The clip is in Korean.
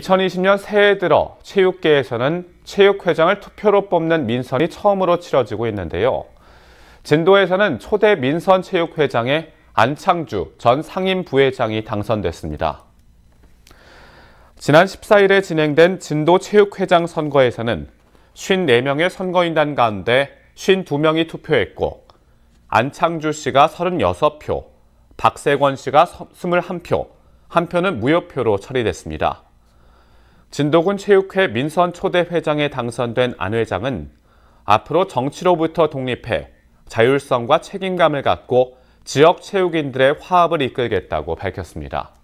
2020년 새해 들어 체육계에서는 체육회장을 투표로 뽑는 민선이 처음으로 치러지고 있는데요. 진도에서는 초대 민선 체육회장의 안창주 전 상임부회장이 당선됐습니다. 지난 14일에 진행된 진도 체육회장 선거에서는 54명의 선거인단 가운데 52명이 투표했고 안창주 씨가 36표, 박세권 씨가 21표, 한 표는 무효표로 처리됐습니다. 진도군 체육회 민선 초대 회장에 당선된 안 회장은 앞으로 정치로부터 독립해 자율성과 책임감을 갖고 지역 체육인들의 화합을 이끌겠다고 밝혔습니다.